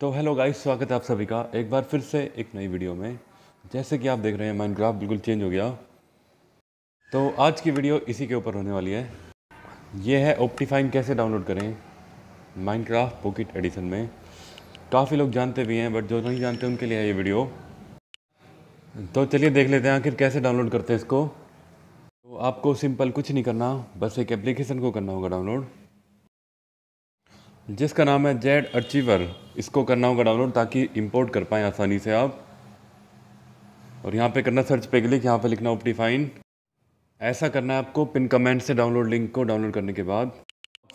तो hello guys स्वागत है आप सभी का एक बार फिर से एक नई वीडियो में जैसे कि आप देख रहे हैं माइनक्राफ्ट बिल्कुल चेंज हो गया तो आज की वीडियो इसी के ऊपर होने वाली है ये है ऑप्टिफाइन कैसे डाउनलोड करें माइनक्राफ्ट पॉकेट एडिशन में काफ़ी लोग जानते भी हैं बट जो नहीं जानते उनके लिए है ये वीडियो तो चलिए देख लेते हैं आखिर कैसे डाउनलोड करते हैं इसको तो आपको सिंपल कुछ नहीं करना बस एक एप्लीकेशन को करना होगा डाउनलोड जिसका नाम है जेड अर्चीवर इसको करना होगा डाउनलोड ताकि इंपोर्ट कर पाएँ आसानी से आप और यहाँ पे करना सर्च पे क्लिक यहाँ पे लिखना ओप्टिफाइन ऐसा करना है आपको पिन कमेंट से डाउनलोड लिंक को डाउनलोड करने के बाद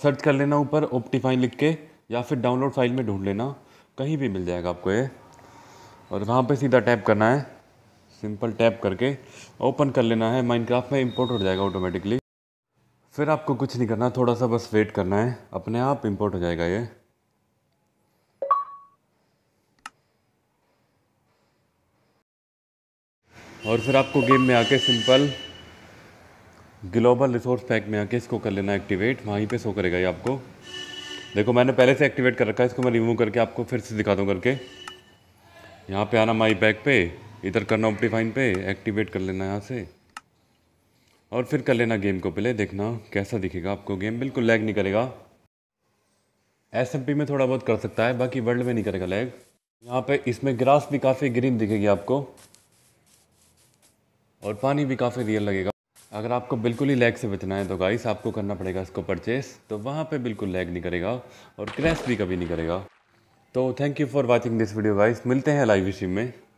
सर्च कर लेना ऊपर ओप्टिफाइन लिख के या फिर डाउनलोड फाइल में ढूंढ लेना कहीं भी मिल जाएगा आपको ये और वहाँ पे सीधा टैप करना है सिंपल टैप करके ओपन कर लेना है माइंड में इम्पोर्ट हो जाएगा ऑटोमेटिकली फिर आपको कुछ नहीं करना थोड़ा सा बस वेट करना है अपने आप इम्पोर्ट हो जाएगा ये और फिर आपको गेम में आके सिंपल ग्लोबल रिसोर्स पैक में आके इसको कर लेना एक्टिवेट वहीं पे शो करेगा ये आपको देखो मैंने पहले से एक्टिवेट कर रखा है इसको मैं रिमूव करके आपको फिर से दिखा दूँ करके यहाँ पे आना माई बैग पे इधर करना ऑप्टिफाइन पे एक्टिवेट कर लेना यहाँ से और फिर कर लेना गेम को प्ले देखना कैसा दिखेगा आपको गेम बिल्कुल लैग नहीं करेगा एस में थोड़ा बहुत कर सकता है बाकी वर्ल्ड में नहीं करेगा लैग यहाँ पे इसमें ग्रास भी काफ़ी ग्रीन दिखेगी आपको और पानी भी काफ़ी रियल लगेगा अगर आपको बिल्कुल ही लैग से बचना है तो गाइस आपको करना पड़ेगा इसको परचेस तो वहाँ पे बिल्कुल लैग नहीं करेगा और क्रैश भी कभी नहीं करेगा तो thank you for watching this video guys मिलते हैं लाइव स्ट्रीम में